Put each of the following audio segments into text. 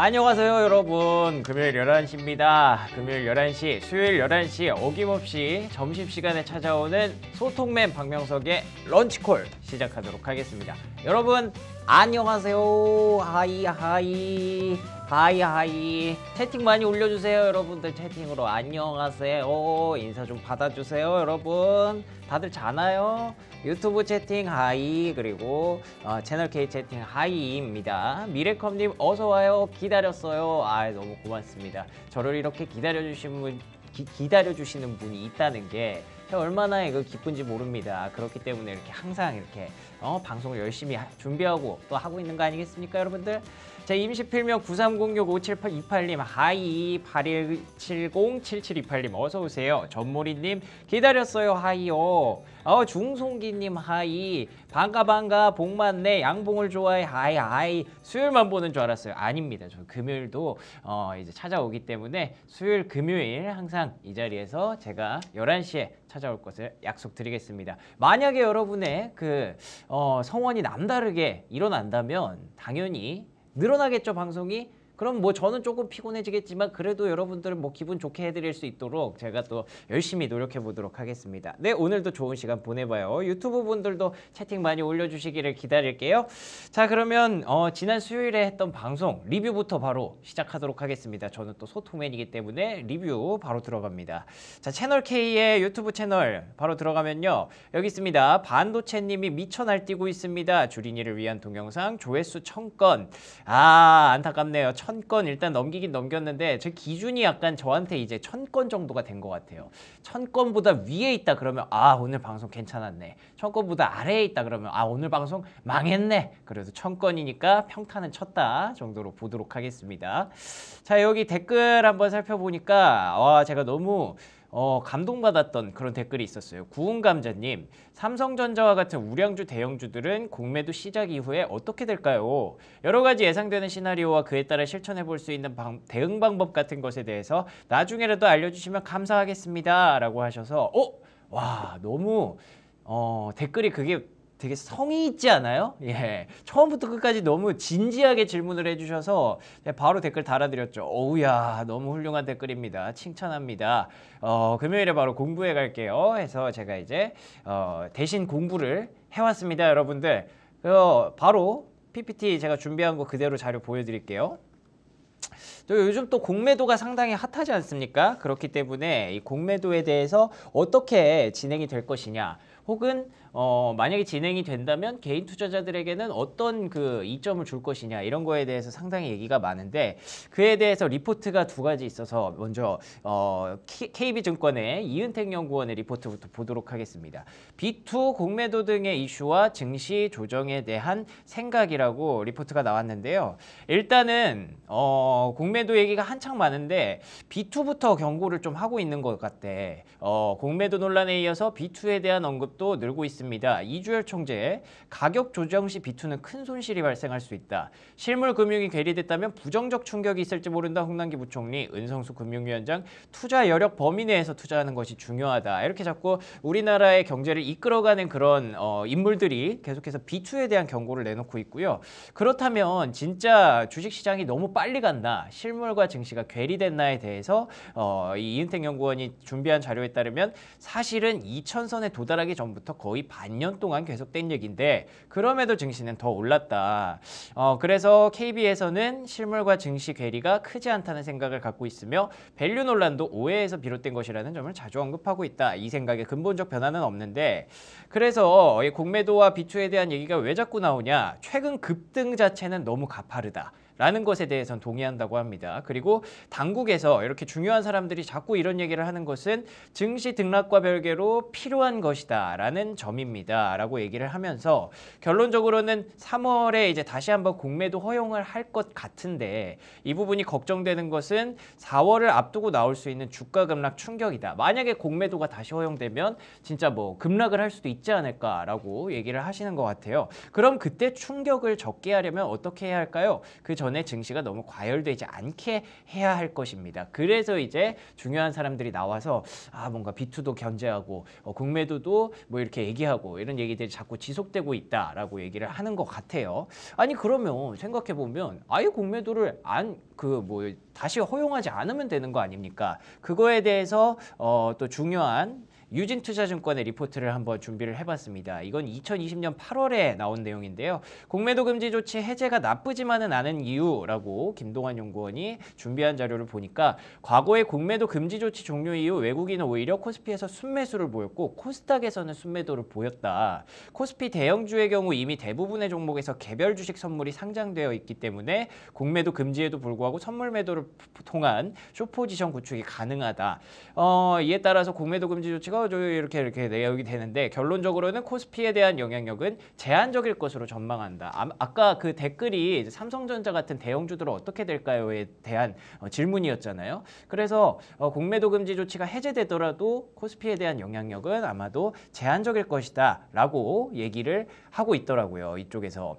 안녕하세요 여러분 금요일 11시입니다 금요일 11시 수요일 11시 어김없이 점심시간에 찾아오는 소통맨 박명석의 런치콜 시작하도록 하겠습니다 여러분 안녕하세요 하이 하이 하이 하이 채팅 많이 올려주세요 여러분들 채팅으로 안녕하세요 인사 좀 받아주세요 여러분 다들 자나요? 유튜브 채팅 하이 그리고 어, 채널K 채팅 하이입니다 미래컴님 어서와요 기다렸어요 아 너무 고맙습니다 저를 이렇게 기다려주신 분 기, 기다려주시는 분이 있다는 게 얼마나 이거 기쁜지 모릅니다 그렇기 때문에 이렇게 항상 이렇게 어, 방송을 열심히 준비하고 또 하고 있는 거 아니겠습니까, 여러분들? 자 임시필명 93065728님 하이 81707728님 어서오세요 전모리님 기다렸어요 하이요 어 중송기님 하이 반가 반가 복만네 양봉을 좋아해 하이 하이 수요일만 보는 줄 알았어요 아닙니다 저 금요일도 어 이제 찾아오기 때문에 수요일 금요일 항상 이 자리에서 제가 11시에 찾아올 것을 약속드리겠습니다. 만약에 여러분의 그 어, 성원이 남다르게 일어난다면 당연히 늘어나겠죠 방송이 그럼 뭐 저는 조금 피곤해지겠지만 그래도 여러분들 뭐 기분 좋게 해드릴 수 있도록 제가 또 열심히 노력해 보도록 하겠습니다. 네 오늘도 좋은 시간 보내봐요. 유튜브 분들도 채팅 많이 올려주시기를 기다릴게요. 자 그러면 어, 지난 수요일에 했던 방송 리뷰부터 바로 시작하도록 하겠습니다. 저는 또 소통맨이기 때문에 리뷰 바로 들어갑니다. 자 채널 K의 유튜브 채널 바로 들어가면요 여기 있습니다. 반도체님이 미쳐 날뛰고 있습니다. 주린이를 위한 동영상 조회수 천 건. 아 안타깝네요. 천건 일단 넘기긴 넘겼는데 제 기준이 약간 저한테 이제 천 건 정도가 된 것 같아요. 천 건보다 위에 있다 그러면 아 오늘 방송 괜찮았네. 천 건보다 아래에 있다 그러면 아 오늘 방송 망했네. 그래서 천 건이니까 평타는 쳤다 정도로 보도록 하겠습니다. 자 여기 댓글 한번 살펴보니까 와 제가 너무 어, 감동받았던 그런 댓글이 있었어요. 구운감자님, 삼성전자와 같은 우량주 대형주들은 공매도 시작 이후에 어떻게 될까요? 여러 가지 예상되는 시나리오와 그에 따라 실천해 볼 수 있는 방, 대응 방법 같은 것에 대해서 나중에라도 알려주시면 감사하겠습니다. 라고 하셔서, 어? 와, 너무, 어, 댓글이 그게 되게 성의 있지 않아요? 예. 처음부터 끝까지 너무 진지하게 질문을 해주셔서 바로 댓글 달아드렸죠. 어우야, 너무 훌륭한 댓글입니다. 칭찬합니다. 어, 금요일에 바로 공부해 갈게요. 해서 제가 이제 어, 대신 공부를 해왔습니다, 여러분들. 어, 바로 PPT 제가 준비한 거 그대로 자료 보여드릴게요. 또 요즘 또 공매도가 상당히 핫하지 않습니까? 그렇기 때문에 이 공매도에 대해서 어떻게 진행이 될 것이냐 혹은 어, 만약에 진행이 된다면 개인 투자자들에게는 어떤 그 이점을 줄 것이냐 이런 거에 대해서 상당히 얘기가 많은데 그에 대해서 리포트가 두 가지 있어서 먼저 어, KB증권의 이은택 연구원의 리포트부터 보도록 하겠습니다. B2 공매도 등의 이슈와 증시 조정에 대한 생각이라고 리포트가 나왔는데요. 일단은 어, 공매도 얘기가 한창 많은데 B2부터 경고를 좀 하고 있는 것같아 어, 공매도 논란에 이어서 B2에 대한 언급도 늘고 있습니다. 밝습니다 이주열 총재, 의 가격 조정 시 비투는 큰 손실이 발생할 수 있다. 실물 금융이 괴리됐다면 부정적 충격이 있을지 모른다 홍남기 부총리, 은성수 금융위원장, 투자 여력 범위 내에서 투자하는 것이 중요하다. 이렇게 자꾸 우리나라의 경제를 이끌어가는 그런 어, 인물들이 계속해서 비투에 대한 경고를 내놓고 있고요. 그렇다면 진짜 주식시장이 너무 빨리 갔나, 실물과 증시가 괴리됐나에 대해서 어, 이 이은택 연구원이 준비한 자료에 따르면 사실은 2천선에 도달하기 전부터 거의 반년 동안 계속된 얘기인데 그럼에도 증시는 더 올랐다. 어, 그래서 KB에서는 실물과 증시 괴리가 크지 않다는 생각을 갖고 있으며 밸류 논란도 오해에서 비롯된 것이라는 점을 자주 언급하고 있다. 이생각에 근본적 변화는 없는데 그래서 공매도와 비추에 대한 얘기가 왜 자꾸 나오냐. 최근 급등 자체는 너무 가파르다. 라는 것에 대해서는 동의한다고 합니다. 그리고 당국에서 이렇게 중요한 사람들이 자꾸 이런 얘기를 하는 것은 증시 등락과 별개로 필요한 것이다 라는 점입니다. 라고 얘기를 하면서 결론적으로는 3월에 이제 다시 한번 공매도 허용을 할 것 같은데 이 부분이 걱정되는 것은 4월을 앞두고 나올 수 있는 주가 급락 충격이다. 만약에 공매도가 다시 허용되면 진짜 뭐 급락을 할 수도 있지 않을까라고 얘기를 하시는 것 같아요. 그럼 그때 충격을 적게 하려면 어떻게 해야 할까요? 그 전... 전에 증시가 너무 과열되지 않게 해야 할 것입니다. 그래서 이제 중요한 사람들이 나와서 아 뭔가 비투도 견제하고 어, 국매도도 뭐 이렇게 얘기하고 이런 얘기들이 자꾸 지속되고 있다라고 얘기를 하는 것 같아요. 아니 그러면 생각해 보면 아예 국매도를 안 그 뭐 다시 허용하지 않으면 되는 거 아닙니까? 그거에 대해서 어, 또 중요한 유진투자증권의 리포트를 한번 준비를 해봤습니다. 이건 2020년 8월에 나온 내용인데요. 공매도 금지 조치 해제가 나쁘지만은 않은 이유라고 김동환 연구원이 준비한 자료를 보니까 과거에 공매도 금지 조치 종료 이후 외국인은 오히려 코스피에서 순매수를 보였고 코스닥에서는 순매도를 보였다. 코스피 대형주의 경우 이미 대부분의 종목에서 개별 주식 선물이 상장되어 있기 때문에 공매도 금지에도 불구하고 선물 매도를 통한 쇼포지션 구축이 가능하다. 어, 이에 따라서 공매도 금지 조치가 이거 이렇게 이렇게 내역이 되는데 결론적으로는 코스피에 대한 영향력은 제한적일 것으로 전망한다. 아, 까그 댓글이 삼성전자 같은 대형주들은 어떻게 될까요에 대한 어, 질문이었잖아요. 그래서 어, 공매도 금지 조치가 해제되더라도 코스피에 대한 영향력은 아마도 제한적일 것이다 라고 얘기를 하고 있더라고요. 이쪽에서.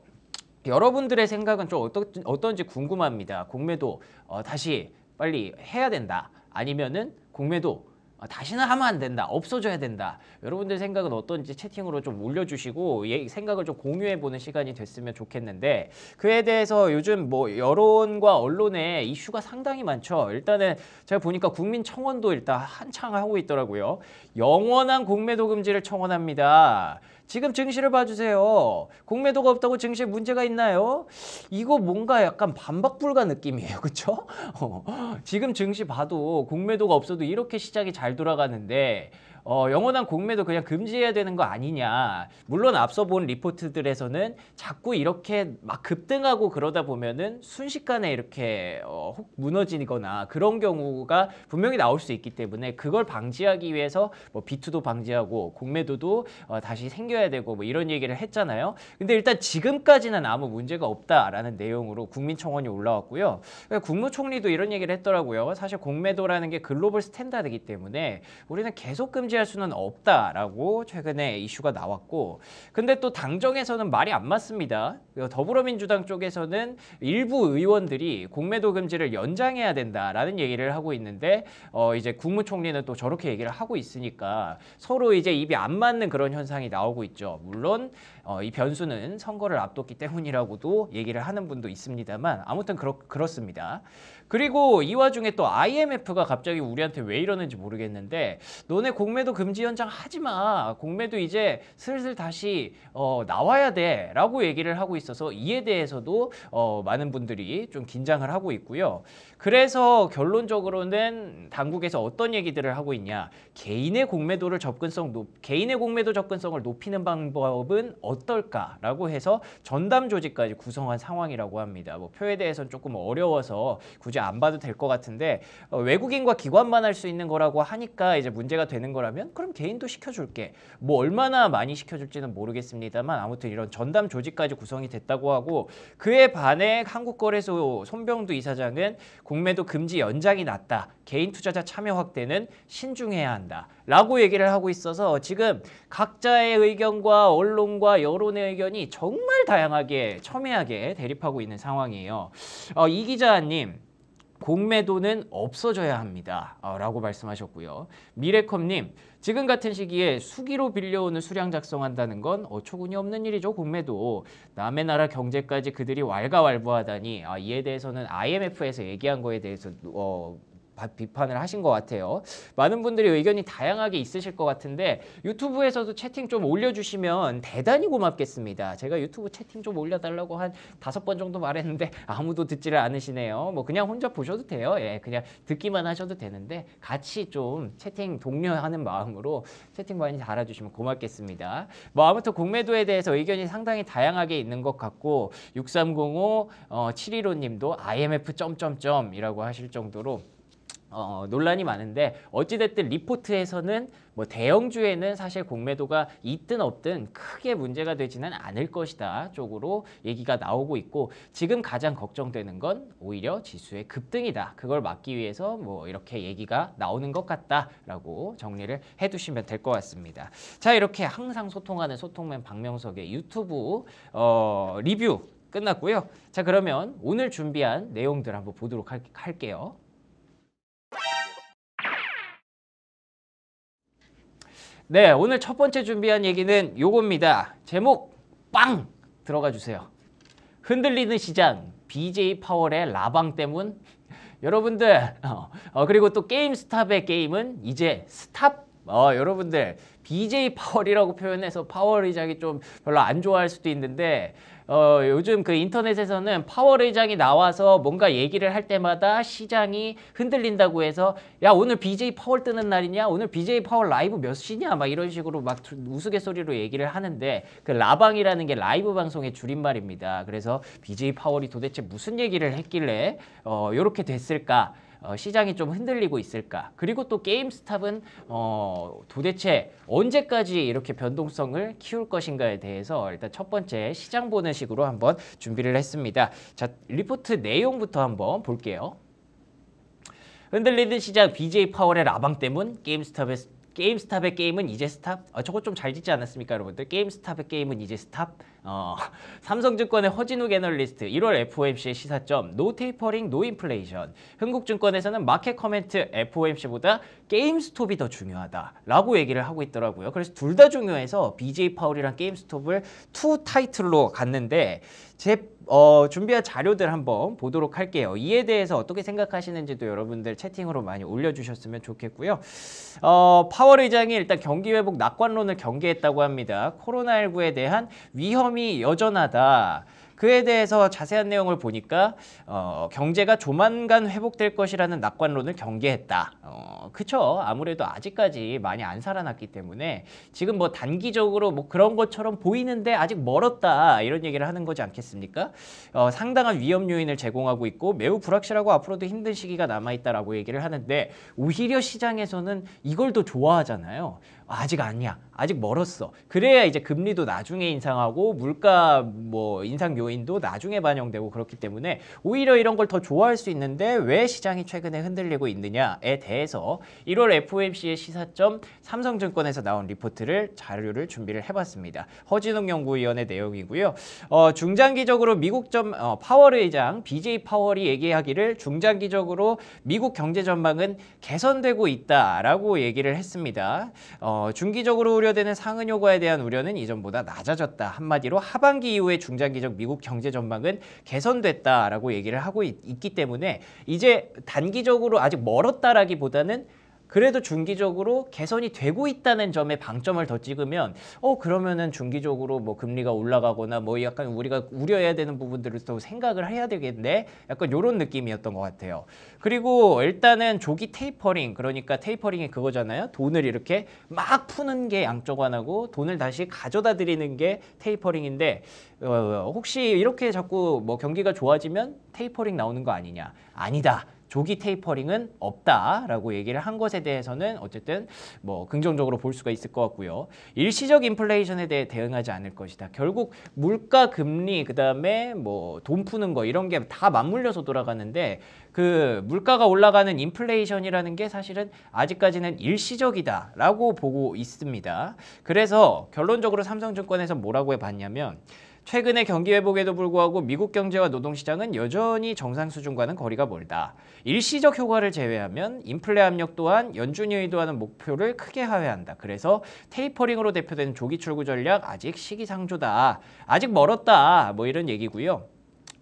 여러분들의 생각은 좀 어떠, 어떤지 궁금합니다. 공매도 어, 다시 빨리 해야 된다. 아니면은 공매도 아, 다시는 하면 안 된다. 없어져야 된다. 여러분들 생각은 어떤지 채팅으로 좀 올려주시고 예, 생각을 좀 공유해보는 시간이 됐으면 좋겠는데 그에 대해서 요즘 뭐 여론과 언론의 이슈가 상당히 많죠. 일단은 제가 보니까 국민청원도 일단 한창 하고 있더라고요. 영원한 공매도 금지를 청원합니다. 지금 증시를 봐주세요. 공매도가 없다고 증시에 문제가 있나요? 이거 뭔가 약간 반박불가 느낌이에요. 그쵸? 어, 지금 증시 봐도 공매도가 없어도 이렇게 시작이 잘 돌아가는데 어, 영원한 공매도 그냥 금지해야 되는 거 아니냐. 물론 앞서 본 리포트들에서는 자꾸 이렇게 막 급등하고 그러다 보면은 순식간에 이렇게 어, 혹 무너지거나 그런 경우가 분명히 나올 수 있기 때문에 그걸 방지하기 위해서 뭐 비투도 방지하고 공매도도 어, 다시 생겨야 되고 뭐 이런 얘기를 했잖아요. 근데 일단 지금까지는 아무 문제가 없다라는 내용으로 국민청원이 올라왔고요. 그러니까 국무총리도 이런 얘기를 했더라고요. 사실 공매도라는 게 글로벌 스탠다드이기 때문에 우리는 계속 금 통제할 수는 없다라고 최근에 이슈가 나왔고 근데 또 당정에서는 말이 안 맞습니다. 그 더불어민주당 쪽에서는 일부 의원들이 공매도 금지를 연장해야 된다라는 얘기를 하고 있는데 어 이제 국무총리는 또 저렇게 얘기를 하고 있으니까 서로 이제 입이 안 맞는 그런 현상이 나오고 있죠. 물론 어 이 변수는 선거를 앞뒀기 때문이라고도 얘기를 하는 분도 있습니다만 아무튼 그렇, 그렇습니다. 그리고 이 와중에 또 IMF가 갑자기 우리한테 왜 이러는지 모르겠는데 너네 공매도 금지 현장 하지 마. 공매도 이제 슬슬 다시 어, 나와야 돼. 라고 얘기를 하고 있어서 이에 대해서도 어, 많은 분들이 좀 긴장을 하고 있고요. 그래서 결론적으로는 당국에서 어떤 얘기들을 하고 있냐. 개인의 공매도를 접근성 높, 개인의 공매도 접근성을 높이는 방법은 어떨까라고 해서 전담 조직까지 구성한 상황이라고 합니다. 뭐 표에 대해서는 조금 어려워서 굳이 굳이 안 봐도 될 것 같은데 어, 외국인과 기관만 할 수 있는 거라고 하니까 이제 문제가 되는 거라면 그럼 개인도 시켜줄게. 뭐 얼마나 많이 시켜줄지는 모르겠습니다만 아무튼 이런 전담 조직까지 구성이 됐다고 하고 그에 반해 한국거래소 손병두 이사장은 공매도 금지 연장이 났다. 개인 투자자 참여 확대는 신중해야 한다. 라고 얘기를 하고 있어서 지금 각자의 의견과 언론과 여론의 의견이 정말 다양하게 첨예하게 대립하고 있는 상황이에요. 어, 이 기자님 공매도는 없어져야 합니다. 어, 라고 말씀하셨고요. 미래컴님, 지금 같은 시기에 수기로 빌려오는 수량 작성한다는 건 어처구니 없는 일이죠, 공매도. 남의 나라 경제까지 그들이 왈가왈부하다니 아, 이에 대해서는 IMF에서 얘기한 거에 대해서 어, 비판을 하신 것 같아요. 많은 분들이 의견이 다양하게 있으실 것 같은데 유튜브에서도 채팅 좀 올려주시면 대단히 고맙겠습니다. 제가 유튜브 채팅 좀 올려달라고 한 다섯 번 정도 말했는데 아무도 듣지를 않으시네요. 뭐 그냥 혼자 보셔도 돼요. 예, 그냥 듣기만 하셔도 되는데 같이 좀 채팅 독려하는 마음으로 채팅 많이 달아주시면 고맙겠습니다. 뭐 아무튼 공매도에 대해서 의견이 상당히 다양하게 있는 것 같고 6305 어, 715님도 IMF 점점점이라고 하실 정도로 어, 어, 논란이 많은데 어찌됐든 리포트에서는 뭐 대형주에는 사실 공매도가 있든 없든 크게 문제가 되지는 않을 것이다 쪽으로 얘기가 나오고 있고 지금 가장 걱정되는 건 오히려 지수의 급등이다. 그걸 막기 위해서 뭐 이렇게 얘기가 나오는 것 같다라고 정리를 해두시면 될 것 같습니다. 자 이렇게 항상 소통하는 소통맨 박명석의 유튜브 어, 리뷰 끝났고요. 자 그러면 오늘 준비한 내용들 한번 보도록 할, 할게요. 네, 오늘 첫 번째 준비한 얘기는 요겁니다. 제목 빵! 들어가 주세요. 흔들리는 시장, BJ 파월의 라방 때문. 여러분들, 어, 어, 그리고 또 게임스탑의 게임은 이제 스탑. 어, 여러분들, BJ 파월이라고 표현해서 파월 의장이 좀 별로 안 좋아할 수도 있는데 어, 요즘 그 인터넷에서는 파월 의장이 나와서 뭔가 얘기를 할 때마다 시장이 흔들린다고 해서 야 오늘 BJ 파월 뜨는 날이냐 오늘 BJ 파월 라이브 몇 시냐 막 이런 식으로 막 우스갯소리로 얘기를 하는데 그 라방이라는 게 라이브 방송의 줄임말입니다. 그래서 BJ 파월이 도대체 무슨 얘기를 했길래 어, 이렇게 됐을까 어, 시장이 좀 흔들리고 있을까? 그리고 또 게임스탑은 어, 도대체 언제까지 이렇게 변동성을 키울 것인가에 대해서 일단 첫 번째 시장 보는 식으로 한번 준비를 했습니다. 자, 리포트 내용부터 한번 볼게요. 흔들리는 시장 BJ 파월의 라방 때문 게임스탑의 게임스탑의 게임은 이제 스탑? 아, 저거 좀 잘 짓지 않았습니까 여러분들? 게임스탑의 게임은 이제 스탑? 어, 삼성증권의 허진욱 애널리스트 1월 FOMC의 시사점 노 테이퍼링 노 인플레이션 흥국증권에서는 마켓 커멘트 FOMC보다 게임스톱이 더 중요하다 라고 얘기를 하고 있더라고요 그래서 둘 다 중요해서 BJ 파울이랑 게임스톱을 투 타이틀로 갔는데 제 어, 준비한 자료들 한번 보도록 할게요. 이에 대해서 어떻게 생각하시는지도 여러분들 채팅으로 많이 올려주셨으면 좋겠고요. 어, 파월 의장이 일단 경기 회복 낙관론을 경계했다고 합니다. 코로나19에 대한 위험이 여전하다. 그에 대해서 자세한 내용을 보니까 어, 경제가 조만간 회복될 것이라는 낙관론을 경계했다. 어, 그쵸. 아무래도 아직까지 많이 안 살아났기 때문에 지금 뭐 단기적으로 뭐 그런 것처럼 보이는데 아직 멀었다 이런 얘기를 하는 거지 않겠습니까? 어, 상당한 위험 요인을 제공하고 있고 매우 불확실하고 앞으로도 힘든 시기가 남아있다라고 얘기를 하는데 오히려 시장에서는 이걸 더 좋아하잖아요. 아직 아니야. 아직 멀었어. 그래야 이제 금리도 나중에 인상하고 물가 뭐 인상 요인도 나중에 반영되고 그렇기 때문에 오히려 이런 걸 더 좋아할 수 있는데 왜 시장이 최근에 흔들리고 있느냐에 대해서 1월 FOMC의 시사점 삼성증권에서 나온 리포트를 자료를 준비를 해봤습니다. 허진웅 연구위원의 내용이고요. 어, 중장기적으로 미국 점 어, 파월 의장 BJ 파월이 얘기하기를 중장기적으로 미국 경제 전망은 개선되고 있다라고 얘기를 했습니다. 어, 어, 중기적으로 우려되는 상은 효과에 대한 우려는 이전보다 낮아졌다. 한마디로 하반기 이후의 중장기적 미국 경제 전망은 개선됐다라고 얘기를 하고 있, 기 때문에 이제 단기적으로 아직 멀었다라기보다는 그래도 중기적으로 개선이 되고 있다는 점에 방점을 더 찍으면 어 그러면은 중기적으로 뭐 금리가 올라가거나 뭐 약간 우리가 우려해야 되는 부분들을 또 생각을 해야 되겠네 약간 요런 느낌이었던 것 같아요 그리고 일단은 조기 테이퍼링 그러니까 테이퍼링이 그거잖아요 돈을 이렇게 막 푸는 게 양적 완화고 돈을 다시 가져다 드리는 게 테이퍼링인데 어, 혹시 이렇게 자꾸 뭐 경기가 좋아지면 테이퍼링 나오는 거 아니냐 아니다 조기 테이퍼링은 없다라고 얘기를 한 것에 대해서는 어쨌든 뭐 긍정적으로 볼 수가 있을 것 같고요. 일시적 인플레이션에 대해 대응하지 않을 것이다. 결국 물가 금리 그다음에 뭐 돈 푸는 거 이런 게 다 맞물려서 돌아가는데 그 물가가 올라가는 인플레이션이라는 게 사실은 아직까지는 일시적이다라고 보고 있습니다. 그래서 결론적으로 삼성증권에서 뭐라고 해봤냐면 최근의 경기 회복에도 불구하고 미국 경제와 노동시장은 여전히 정상 수준과는 거리가 멀다. 일시적 효과를 제외하면 인플레 압력 또한 연준이 의도하는 목표를 크게 하회한다. 그래서 테이퍼링으로 대표되는 조기 출구 전략 아직 시기상조다. 아직 멀었다. 뭐 이런 얘기고요.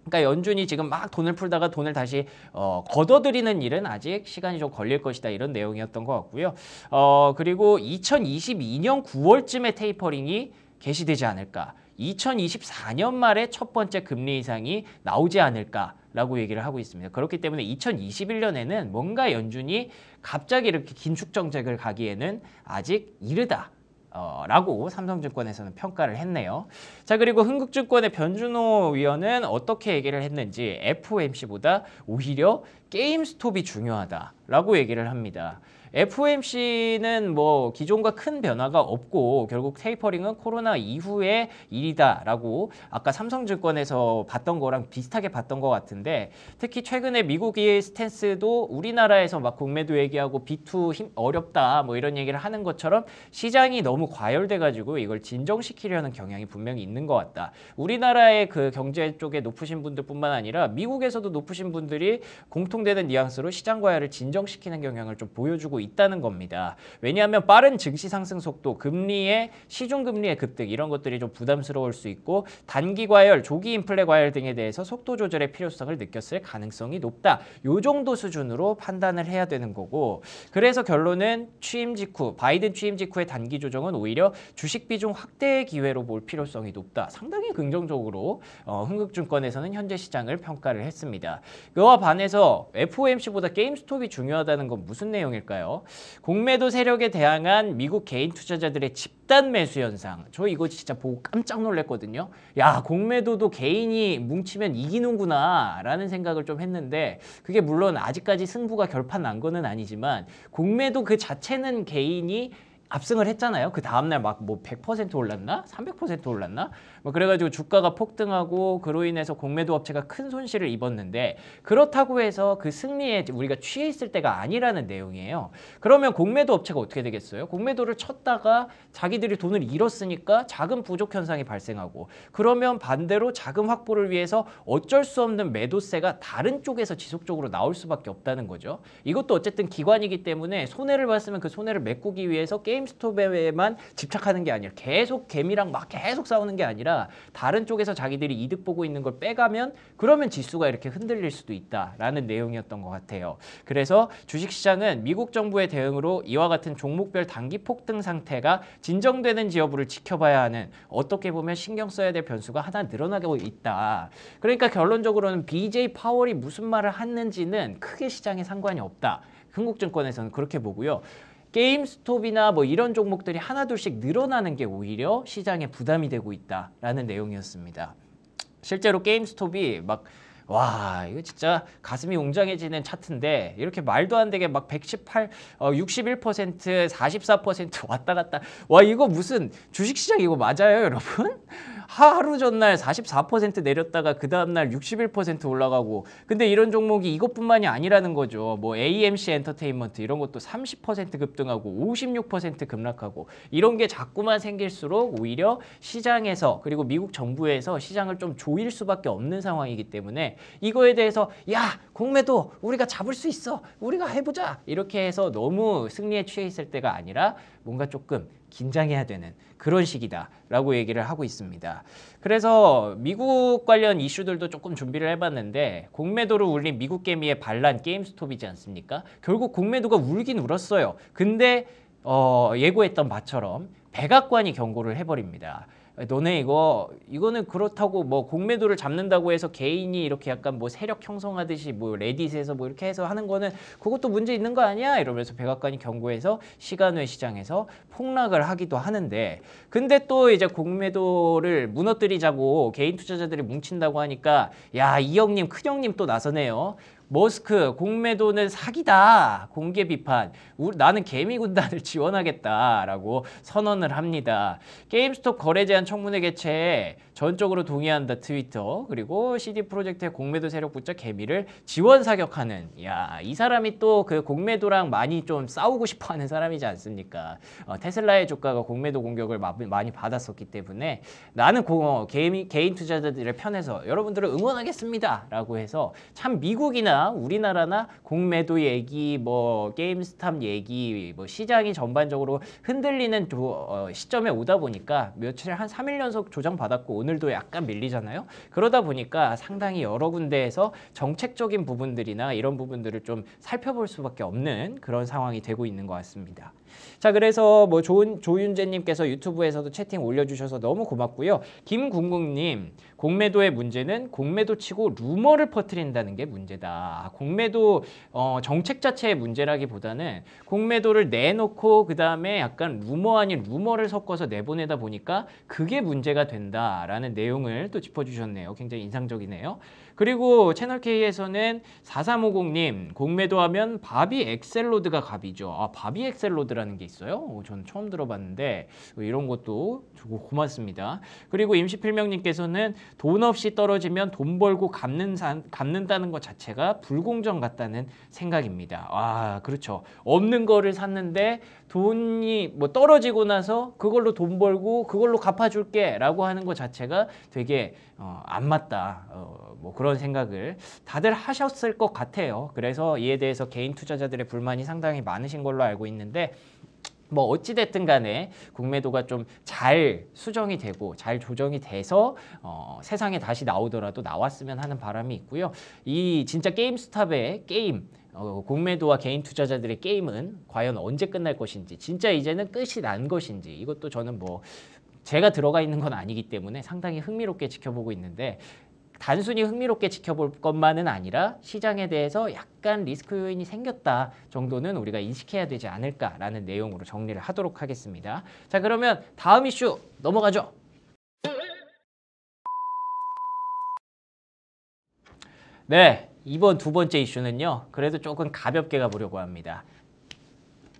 그러니까 연준이 지금 막 돈을 풀다가 돈을 다시 어, 걷어들이는 일은 아직 시간이 좀 걸릴 것이다 이런 내용이었던 것 같고요. 어, 그리고 2022년 9월쯤에 테이퍼링이 개시되지 않을까. 2024년 말에 첫 번째 금리 인상이 나오지 않을까라고 얘기를 하고 있습니다. 그렇기 때문에 2021년에는 뭔가 연준이 갑자기 이렇게 긴축 정책을 가기에는 아직 이르다. 어, 라고 삼성증권에서는 평가를 했네요. 자 그리고 흥국증권의 변준호 위원은 어떻게 얘기를 했는지 FOMC보다 오히려 게임 스톱이 중요하다라고 얘기를 합니다. FOMC는 뭐 기존과 큰 변화가 없고 결국 테이퍼링은 코로나 이후의 일이다라고 아까 삼성증권에서 봤던 거랑 비슷하게 봤던 것 같은데 특히 최근에 미국의 스탠스도 우리나라에서 막 공매도 얘기하고 B2 힘, 어렵다 뭐 이런 얘기를 하는 것처럼 시장이 너무 과열돼가지고 이걸 진정시키려는 경향이 분명히 있는 것 같다. 우리나라의 그 경제 쪽에 높으신 분들뿐만 아니라 미국에서도 높으신 분들이 공통되는 뉘앙스로 시장 과열을 진정시키는 경향을 좀 보여주고 나타나고 있다는 겁니다. 왜냐하면 빠른 증시 상승 속도, 금리의 시중 금리의 급등 이런 것들이 좀 부담스러울 수 있고 단기 과열, 조기 인플레 과열 등에 대해서 속도 조절의 필요성을 느꼈을 가능성이 높다. 요 정도 수준으로 판단을 해야 되는 거고 그래서 결론은 취임 직후 바이든 취임 직후의 단기 조정은 오히려 주식 비중 확대의 기회로 볼 필요성이 높다. 상당히 긍정적으로 어, 흥국증권에서는 현재 시장을 평가를 했습니다. 그와 반해서 FOMC보다 게임스톱이 중요하다는 건 무슨 내용일까요? 볼까요? 공매도 세력에 대항한 미국 개인 투자자들의 집단 매수 현상. 저 이거 진짜 보고 깜짝 놀랐거든요. 야, 공매도도 개인이 뭉치면 이기는구나 라는 생각을 좀 했는데 그게 물론 아직까지 승부가 결판 난 거는 아니지만 공매도 그 자체는 개인이 압승을 했잖아요. 그 다음날 막 뭐 100% 올랐나? 300% 올랐나? 막 뭐 그래가지고 주가가 폭등하고 그로 인해서 공매도 업체가 큰 손실을 입었는데 그렇다고 해서 그 승리에 우리가 취해 있을 때가 아니라는 내용이에요. 그러면 공매도 업체가 어떻게 되겠어요? 공매도를 쳤다가 자기들이 돈을 잃었으니까 자금 부족 현상이 발생하고 그러면 반대로 자금 확보를 위해서 어쩔 수 없는 매도세가 다른 쪽에서 지속적으로 나올 수밖에 없다는 거죠. 이것도 어쨌든 기관이기 때문에 손해를 봤으면 그 손해를 메꾸기 위해서 게임 게임스톱에만 집착하는 게 아니라 계속 개미랑 막 계속 싸우는 게 아니라 다른 쪽에서 자기들이 이득 보고 있는 걸 빼가면 그러면 지수가 이렇게 흔들릴 수도 있다라는 내용이었던 것 같아요. 그래서 주식시장은 미국 정부의 대응으로 이와 같은 종목별 단기 폭등 상태가 진정되는지 여부를 지켜봐야 하는 어떻게 보면 신경 써야 될 변수가 하나 늘어나고 있다. 그러니까 결론적으로는 BJ 파월이 무슨 말을 하는지는 크게 시장에 상관이 없다. 흥국증권에서는 그렇게 보고요. 게임스톱이나 뭐 이런 종목들이 하나둘씩 늘어나는 게 오히려 시장에 부담이 되고 있다라는 내용이었습니다. 실제로 게임스톱이 막 와, 이거 진짜 가슴이 웅장해지는 차트인데 이렇게 말도 안 되게 막 118, 어, 61%, 44% 왔다 갔다. 와, 이거 무슨 주식 시장 이거 맞아요, 여러분? 하루 전날 44% 내렸다가 그 다음날 61% 올라가고 근데 이런 종목이 이것뿐만이 아니라는 거죠. 뭐 AMC 엔터테인먼트 이런 것도 30% 급등하고 56% 급락하고 이런 게 자꾸만 생길수록 오히려 시장에서 그리고 미국 정부에서 시장을 좀 조일 수밖에 없는 상황이기 때문에 이거에 대해서 야 공매도 우리가 잡을 수 있어 우리가 해보자 이렇게 해서 너무 승리에 취해 있을 때가 아니라 뭔가 조금 긴장해야 되는 그런 시기다라고 얘기를 하고 있습니다. 그래서 미국 관련 이슈들도 조금 준비를 해봤는데 공매도를 울린 미국 개미의 반란 게임스톱이지 않습니까? 결국 공매도가 울긴 울었어요. 근데 어, 예고했던 바처럼 백악관이 경고를 해버립니다. 너네 이거 이거는 그렇다고 뭐 공매도를 잡는다고 해서 개인이 이렇게 약간 뭐 세력 형성하듯이 뭐 레딧에서 뭐 이렇게 해서 하는 거는 그것도 문제 있는 거 아니야 이러면서 백악관이 경고해서 시간외 시장에서 폭락을 하기도 하는데 근데 또 이제 공매도를 무너뜨리자고 개인 투자자들이 뭉친다고 하니까 야 이 형님 큰 형님 또 나서네요 머스크 공매도는 사기다 공개 비판 우리, 나는 개미 군단을 지원하겠다라고 선언을 합니다. 게임스톱 거래 제한 청문회 개최 전적으로 동의한다 트위터 그리고 CD 프로젝트의 공매도 세력 붙자 개미를 지원 사격하는 야이 사람이 또 그 공매도랑 많이 좀 싸우고 싶어하는 사람이지 않습니까 어, 테슬라의 주가가 공매도 공격을 마, 많이 받았었기 때문에 나는 공, 어, 개인, 개인 투자자들의 편에서 여러분들을 응원하겠습니다 라고 해서 참 미국이나 우리나라나 공매도 얘기 뭐 게임스탑 얘기 뭐 시장이 전반적으로 흔들리는 조, 어, 시점에 오다 보니까 며칠 한삼일 연속 조정받았고 오늘도 약간 밀리잖아요. 그러다 보니까 상당히 여러 군데에서 정책적인 부분들이나 이런 부분들을 좀 살펴볼 수밖에 없는 그런 상황이 되고 있는 것 같습니다. 자 그래서 뭐 좋은 조윤재님께서 유튜브에서도 채팅 올려주셔서 너무 고맙고요. 김궁궁님 공매도의 문제는 공매도치고 루머를 퍼뜨린다는게 문제다. 공매도 어, 정책 자체의 문제라기보다는 공매도를 내놓고 그 다음에 약간 루머 아닌 루머를 섞어서 내보내다 보니까 그게 문제가 된다라는 내용을 또 짚어주셨네요. 굉장히 인상적이네요. 그리고 채널K에서는 4350 님 공매도하면 바비 엑셀로드가 갑이죠. 아 바비 엑셀로드라는 게 있어요? 오, 어, 처음 들어봤는데 어, 이런 것도 주고 고맙습니다. 그리고 임시필명님께서는 돈 없이 떨어지면 돈 벌고 갚는 산, 갚는다는 것 자체가 불공정 같다는 생각입니다. 아 그렇죠. 없는 거를 샀는데 돈이 뭐 떨어지고 나서 그걸로 돈 벌고 그걸로 갚아줄게 라고 하는 것 자체가 되게 어, 안 맞다 어, 뭐 그런 생각을 다들 하셨을 것 같아요 그래서 이에 대해서 개인 투자자들의 불만이 상당히 많으신 걸로 알고 있는데 뭐 어찌됐든 간에 공매도가 좀 잘 수정이 되고 잘 조정이 돼서 어, 세상에 다시 나오더라도 나왔으면 하는 바람이 있고요. 이 진짜 게임스탑의 게임 어, 공매도와 개인 투자자들의 게임은 과연 언제 끝날 것인지 진짜 이제는 끝이 난 것인지 이것도 저는 뭐 제가 들어가 있는 건 아니기 때문에 상당히 흥미롭게 지켜보고 있는데 단순히 흥미롭게 지켜볼 것만은 아니라 시장에 대해서 약간 리스크 요인이 생겼다 정도는 우리가 인식해야 되지 않을까라는 내용으로 정리를 하도록 하겠습니다. 자 그러면 다음 이슈 넘어가죠. 네, 이번 두 번째 이슈는요. 그래도 조금 가볍게 가보려고 합니다.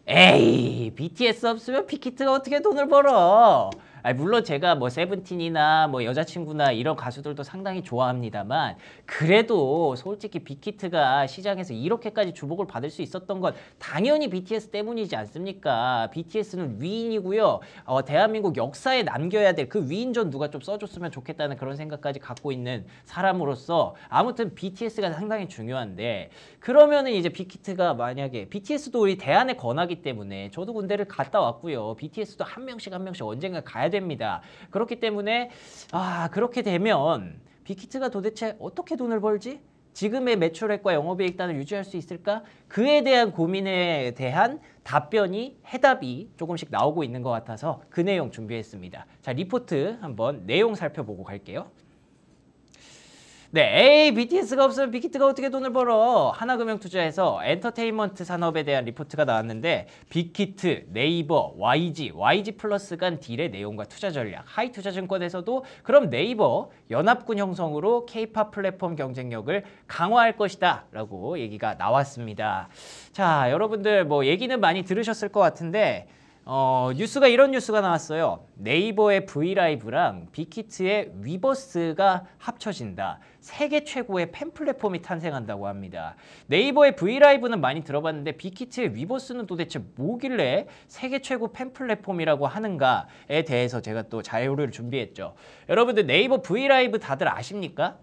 에이, BTS 없으면 피키트가 어떻게 돈을 벌어? 아 물론 제가 뭐 세븐틴이나 뭐 여자친구나 이런 가수들도 상당히 좋아합니다만 그래도 솔직히 빅히트가 시장에서 이렇게까지 주목을 받을 수 있었던 건 당연히 BTS 때문이지 않습니까? BTS는 위인이고요. 어, 대한민국 역사에 남겨야 될 그 위인전 누가 좀 써줬으면 좋겠다는 그런 생각까지 갖고 있는 사람으로서 아무튼 BTS가 상당히 중요한데 그러면은 이제 빅히트가 만약에 BTS도 우리 대안에 권하기 때문에 저도 군대를 갔다 왔고요. BTS도 한 명씩 한 명씩 언젠가 가야 봐야 됩니다. 그렇기 때문에 아 그렇게 되면 빅히트가 도대체 어떻게 돈을 벌지? 지금의 매출액과 영업이익단을 유지할 수 있을까? 그에 대한 고민에 대한 답변이 해답이 조금씩 나오고 있는 것 같아서 그 내용 준비했습니다. 자 리포트 한번 내용 살펴보고 갈게요. 네, 에이 BTS가 없으면 빅히트가 어떻게 돈을 벌어? 하나금융투자에서 엔터테인먼트 산업에 대한 리포트가 나왔는데 빅히트, 네이버, YG, YG 플러스 간 딜의 내용과 투자 전략, 하이투자증권에서도 그럼 네이버 연합군 형성으로 케이팝 플랫폼 경쟁력을 강화할 것이다 라고 얘기가 나왔습니다. 자, 여러분들 뭐 얘기는 많이 들으셨을 것 같은데 어, 뉴스가 이런 뉴스가 나왔어요. 네이버의 브이라이브랑 빅히트의 위버스가 합쳐진다. 세계 최고의 팬 플랫폼이 탄생한다고 합니다. 네이버의 브이라이브는 많이 들어봤는데 빅히트의 위버스는 도대체 뭐길래 세계 최고 팬 플랫폼이라고 하는가에 대해서 제가 또 자료를 준비했죠. 여러분들 네이버 브이라이브 다들 아십니까?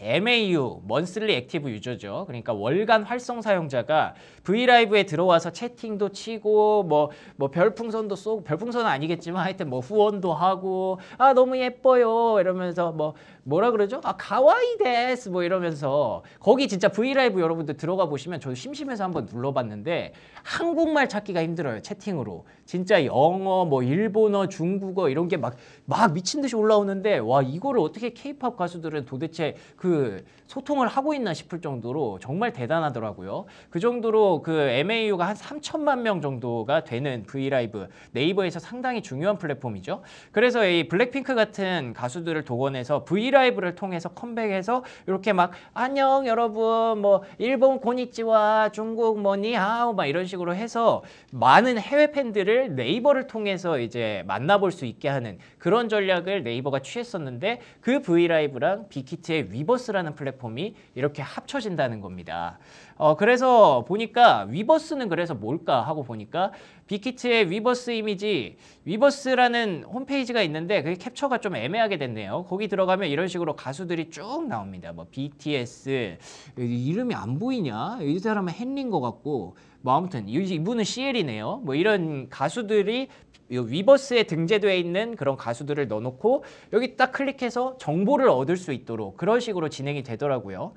MAU, Monthly Active 유저죠. 그러니까 월간 활성 사용자가 v 라이브에 들어와서 채팅도 치고 뭐뭐 뭐 별풍선도 쏘고 별풍선은 아니겠지만 하여튼 뭐 후원도 하고 아 너무 예뻐요 이러면서 뭐 뭐라 그러죠? 아 가와이 데스 뭐 이러면서 거기 진짜 브이라이브 여러분들 들어가 보시면 저도 심심해서 한번 눌러봤는데 한국말 찾기가 힘들어요 채팅으로 진짜 영어 뭐 일본어 중국어 이런 게 막막 막 미친 듯이 올라오는데 와 이거를 어떻게 케이팝 가수들은 도대체 그 소통을 하고 있나 싶을 정도로 정말 대단하더라고요 그 정도로 그 MAU가 한 3천만 명 정도가 되는 브이라이브 네이버에서 상당히 중요한 플랫폼이죠 그래서 이 블랙핑크 같은 가수들을 동원해서 브이 B라이브를 통해서 컴백해서 이렇게 막 안녕 여러분 뭐 일본 고니치와 중국 뭐 니하오 막 이런 식으로 해서 많은 해외 팬들을 네이버를 통해서 이제 만나볼 수 있게 하는 그런 전략을 네이버가 취했었는데 그 브이라이브랑 빅히트의 위버스라는 플랫폼이 이렇게 합쳐진다는 겁니다. 어 그래서 보니까 위버스는 그래서 뭘까 하고 보니까 빅히트의 위버스 이미지 위버스라는 홈페이지가 있는데 그게 캡처가 좀 애매하게 됐네요. 거기 들어가면 이런 식으로 가수들이 쭉 나옵니다. 뭐 BTS 이름이 안 보이냐? 이 사람은 헨리인 것 같고 뭐 아무튼 이분은 CL이네요. 뭐 이런 가수들이 이 위버스에 등재되어 있는 그런 가수들을 넣어놓고 여기 딱 클릭해서 정보를 얻을 수 있도록 그런 식으로 진행이 되더라고요.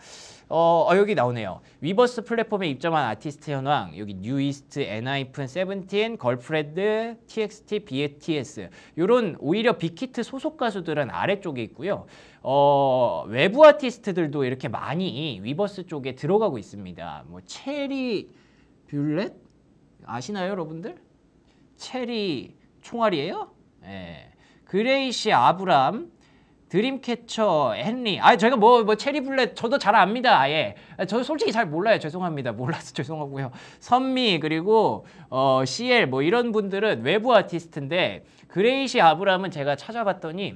어, 어, 여기 나오네요. 위버스 플랫폼에 입점한 아티스트 현황 여기 뉴이스트, n 하이픈세 걸프레드, TXT, BTS 이런 오히려 빅히트 소속 가수들은 아래쪽에 있고요. 어, 외부 아티스트들도 이렇게 많이 위버스 쪽에 들어가고 있습니다. 뭐 체리 뷰렛 아시나요 여러분들? 체리 총알이에요. 예. 그레이시 아브람 드림캐쳐 헨리 아 저희가 뭐 뭐 체리블렛 저도 잘 압니다 아예 저 솔직히 잘 몰라요 죄송합니다 몰라서 죄송하고요 선미 그리고 어 CL 뭐 이런 분들은 외부 아티스트인데 그레이시 아브람은 제가 찾아봤더니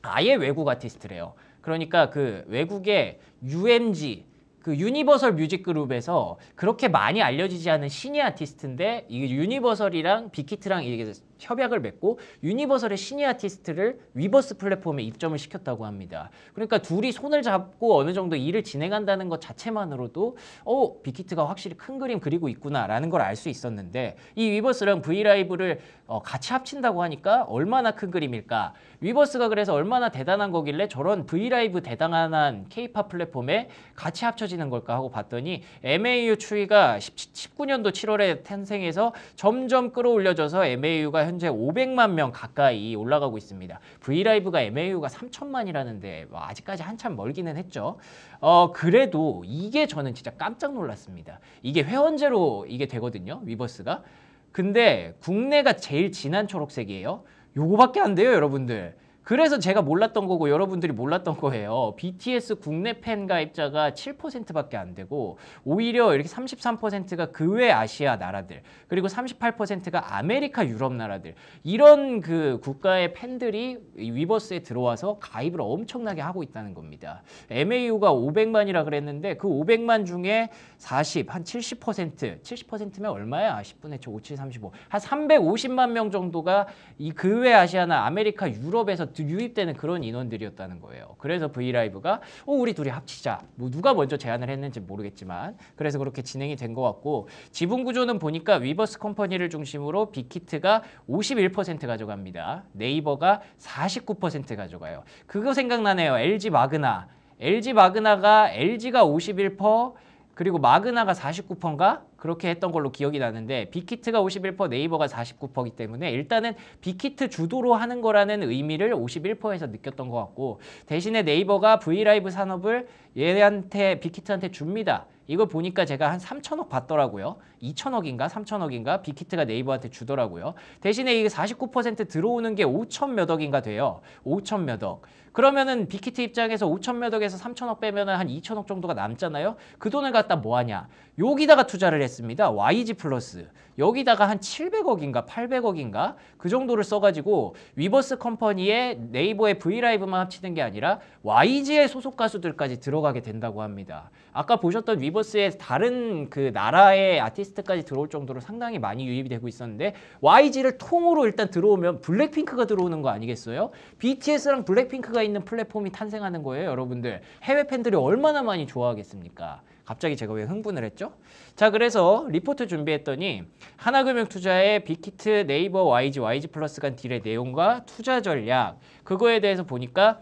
아예 외국 아티스트래요 그러니까 그 외국의 UMG 그 유니버설 뮤직 그룹에서 그렇게 많이 알려지지 않은 신의 아티스트인데 이게 유니버설이랑 빅히트랑 이게 협약을 맺고 유니버설의 신예 아티스트를 위버스 플랫폼에 입점을 시켰다고 합니다. 그러니까 둘이 손을 잡고 어느 정도 일을 진행한다는 것 자체만으로도 어 빅히트가 확실히 큰 그림 그리고 있구나라는 걸 알 수 있었는데 이 위버스랑 브이라이브를 어, 같이 합친다고 하니까 얼마나 큰 그림일까 위버스가 그래서 얼마나 대단한 거길래 저런 브이라이브 대단한 케이팝 플랫폼에 같이 합쳐지는 걸까 하고 봤더니 MAU 추위가 19년도 7월에 탄생해서 점점 끌어올려져서 MAU가 현 현재 500만 명 가까이 올라가고 있습니다. 브이라이브가 MAU가 3천만이라는데 뭐 아직까지 한참 멀기는 했죠. 어 그래도 이게 저는 진짜 깜짝 놀랐습니다. 이게 회원제로 이게 되거든요. 위버스가. 근데 국내가 제일 진한 초록색이에요. 요거밖에 안 돼요, 여러분들. 그래서 제가 몰랐던 거고 여러분들이 몰랐던 거예요. BTS 국내 팬 가입자가 7%밖에 안 되고 오히려 이렇게 33%가 그 외 아시아 나라들 그리고 38%가 아메리카 유럽 나라들 이런 그 국가의 팬들이 위버스에 들어와서 가입을 엄청나게 하고 있다는 겁니다. MAU가 500만이라 그랬는데 그 500만 중에 40, 한 70%, 70%면 얼마야? 10분의 7, 5, 7, 35. 한 350만 명 정도가 이 그 외 아시아나 아메리카 유럽에서 유입되는 그런 인원들이었다는 거예요. 그래서 브이라이브가 어, 우리 둘이 합치자. 뭐 누가 먼저 제안을 했는지 모르겠지만 그래서 그렇게 진행이 된 것 같고 지분 구조는 보니까 위버스 컴퍼니를 중심으로 빅히트가 51% 가져갑니다. 네이버가 49% 가져가요. 그거 생각나네요. LG 마그나. LG 마그나가 LG가 51%, 그리고 마그나가 49%인가 그렇게 했던 걸로 기억이 나는데 빅히트가 51% 네이버가 49%이기 때문에 일단은 빅히트 주도로 하는 거라는 의미를 51%에서 느꼈던 것 같고 대신에 네이버가 브이라이브 산업을 얘한테 빅히트한테 줍니다. 이걸 보니까 제가 한 3천억 받더라고요. 2천억인가 3천억인가 빅히트가 네이버한테 주더라고요. 대신에 이게 49% 들어오는 게 5천 몇억인가 돼요. 5천 몇억. 그러면은 빅히트 입장에서 5천몇 억에서 3천억 빼면은 한 2천억 정도가 남잖아요. 그 돈을 갖다 뭐 하냐? 여기다가 투자를 했습니다. YG 플러스. 여기다가 한 700억인가 800억인가 그 정도를 써가지고 위버스 컴퍼니의 네이버의 브이라이브만 합치는 게 아니라 YG의 소속 가수들까지 들어가게 된다고 합니다. 아까 보셨던 위버스의 다른 그 나라의 아티스트까지 들어올 정도로 상당히 많이 유입이 되고 있었는데 YG를 통으로 일단 들어오면 블랙핑크가 들어오는 거 아니겠어요? BTS랑 블랙핑크가 있는 플랫폼이 탄생하는 거예요 여러분들. 해외 팬들이 얼마나 많이 좋아하겠습니까? 갑자기 제가 왜 흥분을 했죠? 자 그래서 리포트 준비했더니 하나금융투자의 빅히트 네이버 YG, YG 플러스 간 딜의 내용과 투자 전략 그거에 대해서 보니까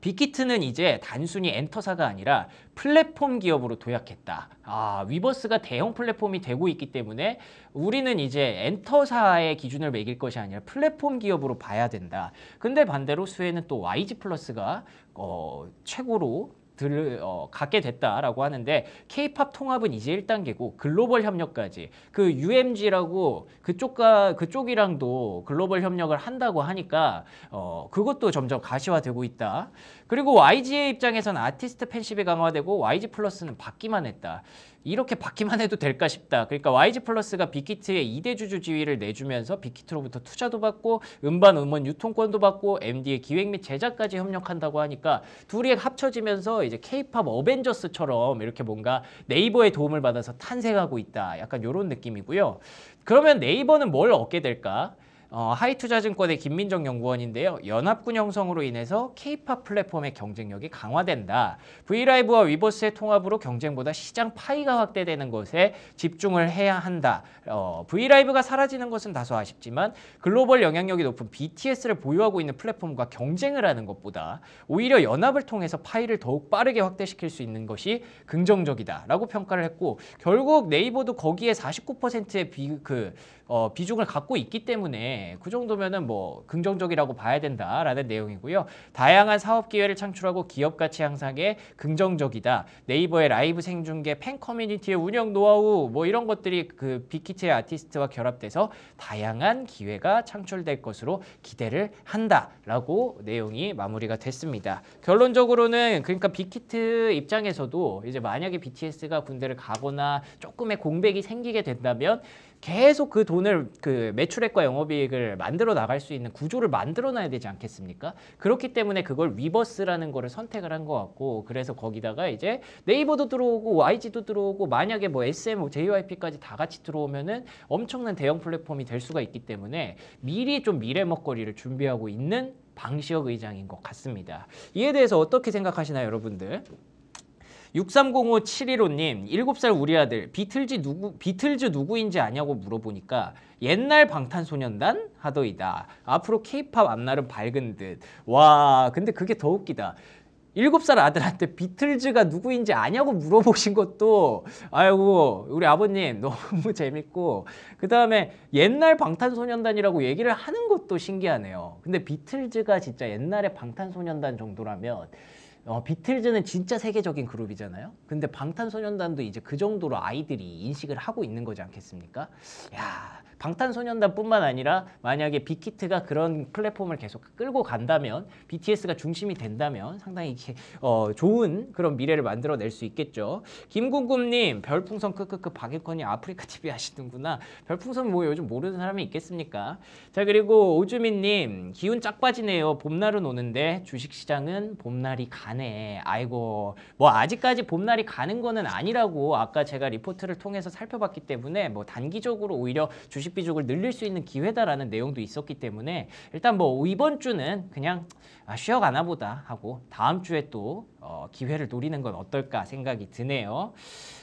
빅히트는 이제 단순히 엔터사가 아니라 플랫폼 기업으로 도약했다. 아, 위버스가 대형 플랫폼이 되고 있기 때문에 우리는 이제 엔터사의 기준을 매길 것이 아니라 플랫폼 기업으로 봐야 된다. 근데 반대로 수혜는 또 YG 플러스가 어, 최고로 들, 어, 갖게 됐다라고 하는데 케이팝 통합은 이제 1단계고 글로벌 협력까지 그 UMG라고 그쪽과 그쪽이랑도 글로벌 협력을 한다고 하니까 어, 그것도 점점 가시화되고 있다. 그리고 YG의 입장에선 아티스트 팬십이 강화되고 YG 플러스는 받기만 했다. 이렇게 받기만 해도 될까 싶다. 그러니까 YG 플러스가 빅히트의 2대 주주 지위를 내주면서 빅히트로부터 투자도 받고 음반 음원 유통권도 받고 MD의 기획 및 제작까지 협력한다고 하니까 둘이 합쳐지면서 이제 K-팝 어벤져스처럼 이렇게 뭔가 네이버의 도움을 받아서 탄생하고 있다. 약간 이런 느낌이고요. 그러면 네이버는 뭘 얻게 될까? 어, 하이투자증권의 김민정 연구원인데요. 연합군 형성으로 인해서 K-팝 플랫폼의 경쟁력이 강화된다. 브이라이브와 위버스의 통합으로 경쟁보다 시장 파이가 확대되는 것에 집중을 해야 한다. 어, 브이라이브가 사라지는 것은 다소 아쉽지만 글로벌 영향력이 높은 BTS를 보유하고 있는 플랫폼과 경쟁을 하는 것보다 오히려 연합을 통해서 파이를 더욱 빠르게 확대시킬 수 있는 것이 긍정적이다라고 평가를 했고 결국 네이버도 거기에 49%의 비, 그, 어, 비중을 갖고 있기 때문에 그 정도면은 뭐 긍정적이라고 봐야 된다라는 내용이고요. 다양한 사업 기회를 창출하고 기업 가치 향상에 긍정적이다. 네이버의 라이브 생중계, 팬 커뮤니티의 운영 노하우 뭐 이런 것들이 그 빅히트의 아티스트와 결합돼서 다양한 기회가 창출될 것으로 기대를 한다라고 내용이 마무리가 됐습니다. 결론적으로는 그러니까 빅히트 입장에서도 이제 만약에 BTS가 군대를 가거나 조금의 공백이 생기게 된다면 계속 그 돈을 그 매출액과 영업이익을 만들어 나갈 수 있는 구조를 만들어 놔야 되지 않겠습니까? 그렇기 때문에 그걸 위버스라는 거를 선택을 한 것 같고 그래서 거기다가 이제 네이버도 들어오고 YG도 들어오고 만약에 뭐 SM, JYP까지 다 같이 들어오면은 엄청난 대형 플랫폼이 될 수가 있기 때문에 미리 좀 미래 먹거리를 준비하고 있는 방시혁 의장인 것 같습니다. 이에 대해서 어떻게 생각하시나요, 여러분들? 6305-715님 7살 우리 아들 비틀즈 누구 비틀즈 누구인지 아냐고 물어보니까 옛날 방탄소년단 하더이다. 앞으로 케이팝 앞날은 밝은 듯. 와 근데 그게 더 웃기다. 7살 아들한테 비틀즈가 누구인지 아냐고 물어보신 것도 아이고 우리 아버님 너무 재밌고 그 다음에 옛날 방탄소년단이라고 얘기를 하는 것도 신기하네요 근데 비틀즈가 진짜 옛날에 방탄소년단 정도라면 어, 비틀즈는 진짜 세계적인 그룹이잖아요. 근데 방탄소년단도 이제 그 정도로 아이들이 인식을 하고 있는 거지 않겠습니까? 야, 방탄소년단뿐만 아니라 만약에 빅히트가 그런 플랫폼을 계속 끌고 간다면 BTS가 중심이 된다면 상당히 어, 좋은 그런 미래를 만들어낼 수 있겠죠. 김궁금님 별풍선 크크크 박일권이 아프리카 TV 하시는구나. 별풍선 뭐 요즘 모르는 사람이 있겠습니까? 자 그리고 오주민님 기운 쫙 빠지네요. 봄날은 오는데 주식시장은 봄날이 가네. 아이고 뭐 아직까지 봄날이 가는 거는 아니라고 아까 제가 리포트를 통해서 살펴봤기 때문에 뭐 단기적으로 오히려 주식 주식 비중을 늘릴 수 있는 기회다라는 내용도 있었기 때문에 일단 뭐 이번 주는 그냥 아, 쉬어가나 보다 하고 다음 주에 또 어, 기회를 노리는 건 어떨까 생각이 드네요.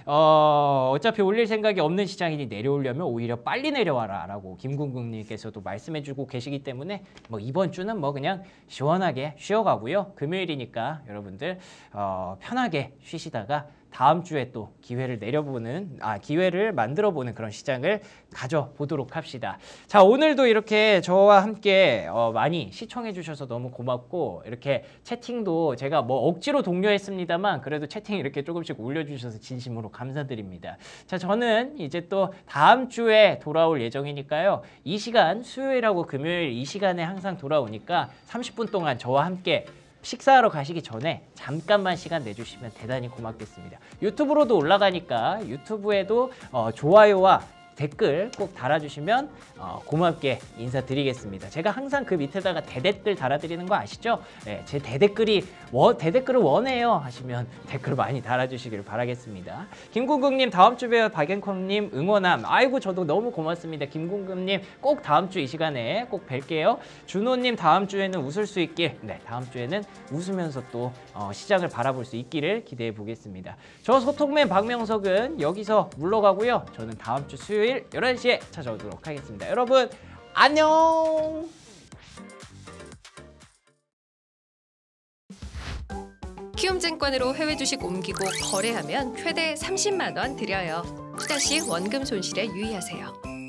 어, 어차피 올릴 생각이 없는 시장이니 내려오려면 오히려 빨리 내려와라 라고 김궁국님께서도 말씀해주고 계시기 때문에 뭐 이번 주는 뭐 그냥 시원하게 쉬어가고요. 금요일이니까 여러분들 어, 편하게 쉬시다가 다음 주에 또 기회를 내려보는 아 기회를 만들어 보는 그런 시장을 가져보도록 합시다. 자 오늘도 이렇게 저와 함께 어, 많이 시청해 주셔서 너무 고맙고 이렇게 채팅도 제가 뭐 억지로 독려했습니다만 그래도 채팅 이렇게 조금씩 올려주셔서 진심으로 감사드립니다. 자 저는 이제 또 다음 주에 돌아올 예정이니까요. 이 시간 수요일하고 금요일 이 시간에 항상 돌아오니까 30분 동안 저와 함께 식사하러 가시기 전에 잠깐만 시간 내주시면 대단히 고맙겠습니다. 유튜브로도 올라가니까 유튜브에도 어, 좋아요와 댓글 꼭 달아주시면 어, 고맙게 인사드리겠습니다. 제가 항상 그 밑에다가 대댓글 달아드리는 거 아시죠? 네, 제 대댓글이 워, 대댓글을 원해요 하시면 댓글 많이 달아주시길 바라겠습니다. 김궁금님 다음 주 배우 박앤콤님 응원함. 아이고 저도 너무 고맙습니다. 김궁금님 꼭 다음 주 이 시간에 꼭 뵐게요. 준호님 다음 주에는 웃을 수 있길. 네 다음 주에는 웃으면서 또 어, 시장을 바라볼 수 있기를 기대해 보겠습니다. 저 소통맨 박명석은 여기서 물러가고요. 저는 다음 주 수요일 수요일 11시에 찾아오도록 하겠습니다. 여러분 안녕! 키움증권으로 해외 주식 옮기고 거래하면 최대 30만 원 드려요. 투자 시 원금 손실에 유의하세요.